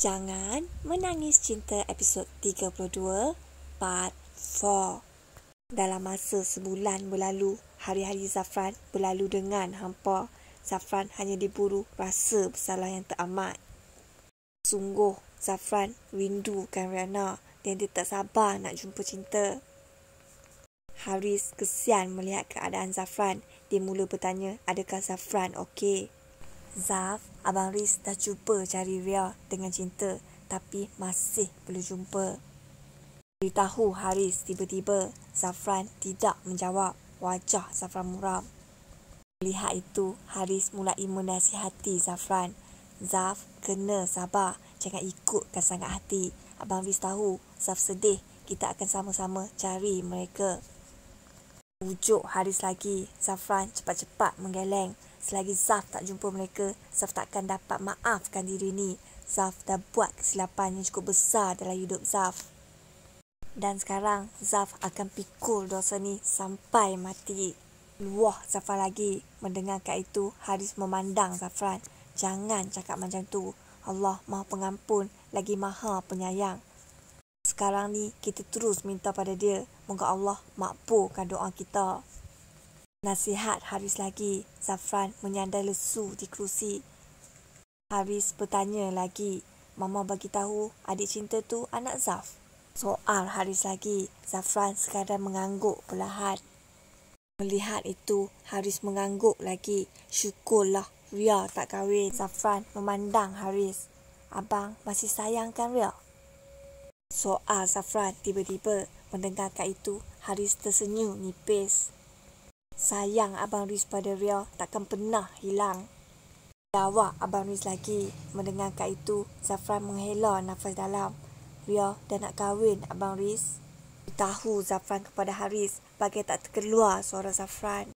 Jangan Menangis Cinta episod 32 part 4 Dalam masa sebulan berlalu, hari-hari Zafran berlalu dengan hampa. Zafran hanya diburu rasa bersalah yang teramat. Sungguh, Zafran rindukan Riana dan dia tak sabar nak jumpa cinta. Haris kesian melihat keadaan Zafran. Dia mula bertanya adakah Zafran okey. Zaf, Abang Riz dah cuba cari Ria dengan cinta tapi masih belum jumpa. Beritahu Haris tiba-tiba, Zafran tidak menjawab wajah Zafran muram. Melihat itu, Haris mulai menasihati Zafran. Zaf kena sabar, jangan ikutkan sangat hati. Abang Riz tahu, Zaf sedih, kita akan sama-sama cari mereka. Ujuk Haris lagi, Zafran cepat-cepat menggeleng. Selagi Zaf tak jumpa mereka, Zaf takkan dapat maafkan diri ni. Zaf dah buat kesilapan yang cukup besar dalam hidup Zaf. Dan sekarang, Zaf akan pikul dosa ni sampai mati. Luah Zafran lagi. Mendengar kat itu, Haris memandang Zafran. Jangan cakap macam tu. Allah maha pengampun, lagi maha penyayang. Sekarang ni, kita terus minta pada dia. Moga Allah makbulkan doa kita. Nasihat Haris lagi. Zafran menyandai lesu di kerusi. Haris bertanya lagi. Mama bagi tahu adik cinta tu anak Zaf. Soal Haris lagi. Zafran sekadar mengangguk perlahan. Melihat itu, Haris mengangguk lagi. Syukurlah Ria tak kahwin. Zafran memandang Haris. Abang masih sayangkan Ria. Soal Zafran tiba-tiba mendengar kat itu, Haris tersenyum nipis. Sayang Abang Riz pada Ria takkan pernah hilang. Jawab Abang Riz lagi. Mendengar kat itu, Zafran menghela nafas dalam. Ria dah nak kahwin Abang Riz. Tahu Zafran kepada Haris bagai tak terkeluar suara Zafran.